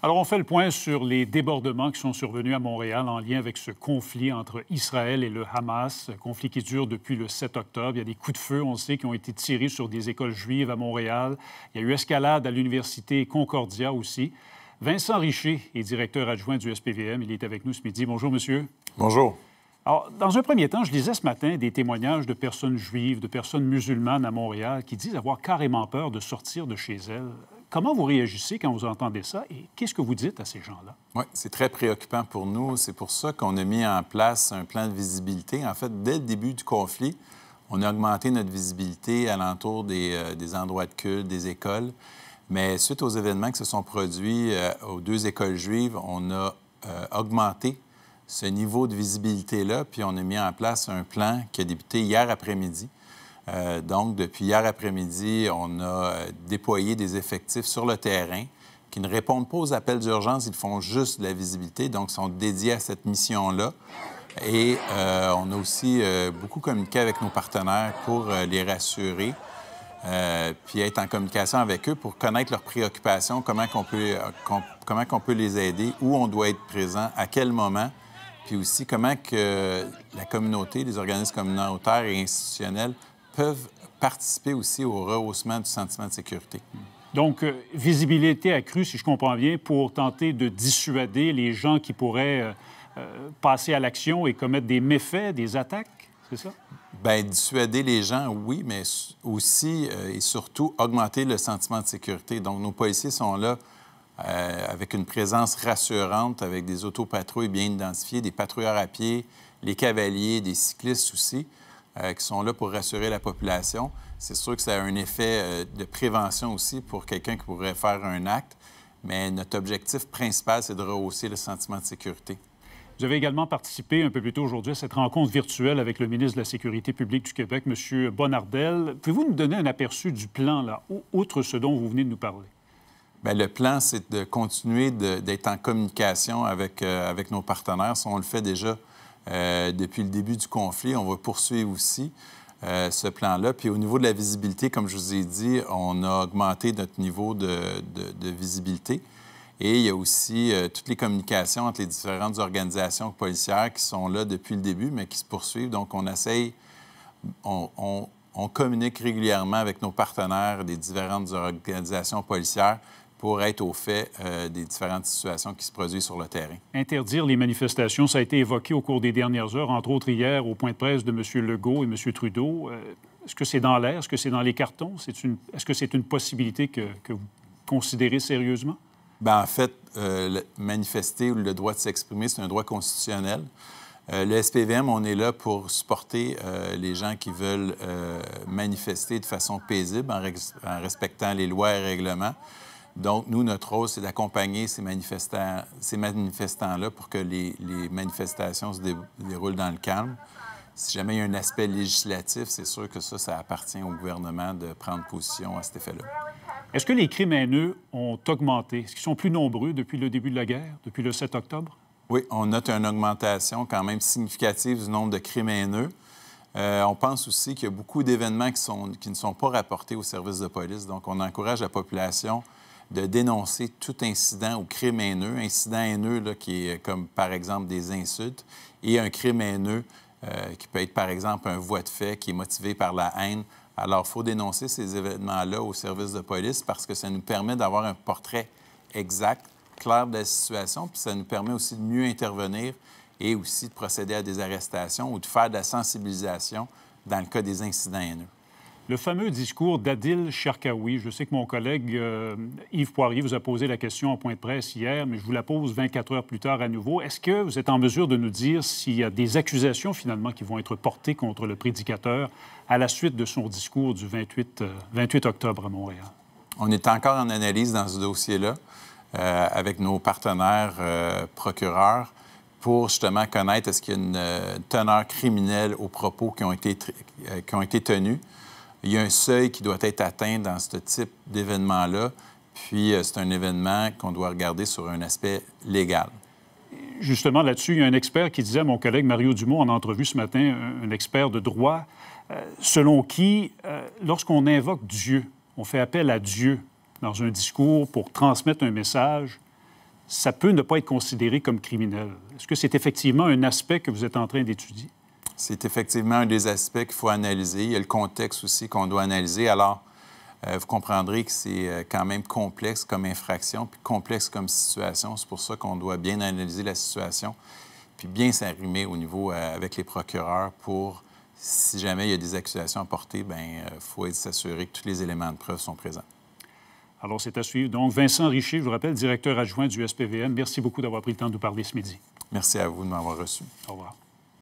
Alors, on fait le point sur les débordements qui sont survenus à Montréal en lien avec ce conflit entre Israël et le Hamas, conflit qui dure depuis le 7 octobre. Il y a des coups de feu, on sait, qui ont été tirés sur des écoles juives à Montréal. Il y a eu escalade à l'université Concordia aussi. Vincent Richer est directeur adjoint du SPVM. Il est avec nous ce midi. Bonjour, monsieur. Bonjour. Alors, dans un premier temps, je lisais ce matin des témoignages de personnes juives, de personnes musulmanes à Montréal qui disent avoir carrément peur de sortir de chez elles. Comment vous réagissez quand vous entendez ça et qu'est-ce que vous dites à ces gens-là? Oui, c'est très préoccupant pour nous. C'est pour ça qu'on a mis en place un plan de visibilité. En fait, dès le début du conflit, on a augmenté notre visibilité alentour des, euh, des endroits de culte, des écoles. Mais suite aux événements qui se sont produits euh, aux deux écoles juives, on a euh, augmenté ce niveau de visibilité-là, puis on a mis en place un plan qui a débuté hier après-midi euh, donc, depuis hier après-midi, on a euh, déployé des effectifs sur le terrain qui ne répondent pas aux appels d'urgence, ils font juste de la visibilité, donc sont dédiés à cette mission-là. Et euh, on a aussi beaucoup communiqué avec nos partenaires pour les rassurer, puis être en communication avec eux pour connaître leurs préoccupations, comment on peut, peut les aider, où on doit être présent, à quel moment, puis aussi comment que la communauté, les organismes communautaires et institutionnels peuvent participer aussi au rehaussement du sentiment de sécurité. Donc, euh, visibilité accrue, si je comprends bien, pour tenter de dissuader les gens qui pourraient euh, euh, passer à l'action et commettre des méfaits, des attaques, c'est ça? Bien, dissuader les gens, oui, mais aussi et surtout augmenter le sentiment de sécurité. Donc, nos policiers sont là avec une présence rassurante, avec des autopatrouilles bien identifiées, des patrouilleurs à pied, les cavaliers, des cyclistes aussi. Euh, qui sont là pour rassurer la population. C'est sûr que ça a un effet euh, de prévention aussi pour quelqu'un qui pourrait faire un acte, mais notre objectif principal, c'est de rehausser le sentiment de sécurité. Vous avez également participé un peu plus tôt aujourd'hui à cette rencontre virtuelle avec le ministre de la Sécurité publique du Québec, M. Bonnardel. Pouvez-vous nous donner un aperçu du plan, là, outre ce dont vous venez de nous parler? Bien, le plan, c'est de continuer d'être en communication avec, euh, avec nos partenaires. on le fait déjà euh, depuis le début du conflit. On va poursuivre aussi euh, ce plan-là. Puis au niveau de la visibilité, comme je vous ai dit, on a augmenté notre niveau de, visibilité. Et il y a aussi euh, toutes les communications entre les différentes organisations policières qui sont là depuis le début, mais qui se poursuivent. Donc, on essaye, on communique régulièrement avec nos partenaires des différentes organisations policières pour être au fait euh, des différentes situations qui se produisent sur le terrain. Interdire les manifestations, ça a été évoqué au cours des dernières heures, entre autres hier au point de presse de M. Legault et M. Trudeau. Euh, est-ce que c'est dans l'air? Est-ce que c'est dans les cartons? Est-ce une... Est que c'est une possibilité que, vous considérez sérieusement? Bien, en fait, euh, manifester ou le droit de s'exprimer, c'est un droit constitutionnel. le SPVM, on est là pour supporter les gens qui veulent manifester de façon paisible en, en, respectant les lois et règlements. Donc, nous, notre rôle, c'est d'accompagner ces manifestants ces manifestants -là pour que les, manifestations se déroulent dans le calme. Si jamais il y a un aspect législatif, c'est sûr que ça, ça appartient au gouvernement de prendre position à cet effet-là. Est-ce que les crimes haineux ont augmenté? Est-ce qu'ils sont plus nombreux depuis le début de la guerre, depuis le 7 octobre? Oui, on note une augmentation quand même significative du nombre de crimes haineux. Euh, on pense aussi qu'il y a beaucoup d'événements qui, qui, ne sont pas rapportés au service de police. Donc, on encourage la population de dénoncer tout incident ou crime haineux, incident haineux qui est comme par exemple des insultes, et un crime haineux euh, qui peut être par exemple un voie de fait qui est motivé par la haine. Alors, il faut dénoncer ces événements-là au service de police parce que ça nous permet d'avoir un portrait exact, clair de la situation, puis ça nous permet aussi de mieux intervenir et aussi de procéder à des arrestations ou de faire de la sensibilisation dans le cas des incidents haineux. Le fameux discours d'Adil Sharkawi. je sais que mon collègue euh, Yves Poirier vous a posé la question en point de presse hier, mais je vous la pose 24 heures plus tard à nouveau. Est-ce que vous êtes en mesure de nous dire s'il y a des accusations finalement qui vont être portées contre le prédicateur à la suite de son discours du 28, euh, octobre à Montréal? On est encore en analyse dans ce dossier-là euh, avec nos partenaires procureurs pour justement connaître est-ce qu'il y a une teneur criminelle aux propos qui ont été tenus il y a un seuil qui doit être atteint dans ce type d'événement-là. Puis euh, c'est un événement qu'on doit regarder sur un aspect légal justement là-dessus, il y a un expert qui disait, mon collègue Mario Dumont en entrevue ce matin, un expert de droit, euh, selon qui, euh, lorsqu'on invoque Dieu, on fait appel à Dieu dans un discours pour transmettre un message, ça peut ne pas être considéré comme criminel. Est-ce que c'est effectivement un aspect que vous êtes en train d'étudier? c'est effectivement un des aspects qu'il faut analyser. Il y a le contexte aussi qu'on doit analyser. Alors, euh, vous comprendrez que c'est euh, quand même complexe comme infraction, puis complexe comme situation. C'est pour ça qu'on doit bien analyser la situation, puis bien s'arrimer au niveau euh, avec les procureurs pour, si jamais il y a des accusations à porter, bien, il faut s'assurer que tous les éléments de preuve sont présents. Alors, c'est à suivre. Donc, Vincent Richer, je vous rappelle, directeur adjoint du SPVM, merci beaucoup d'avoir pris le temps de nous parler ce midi. Merci à vous de m'avoir reçu. Au revoir.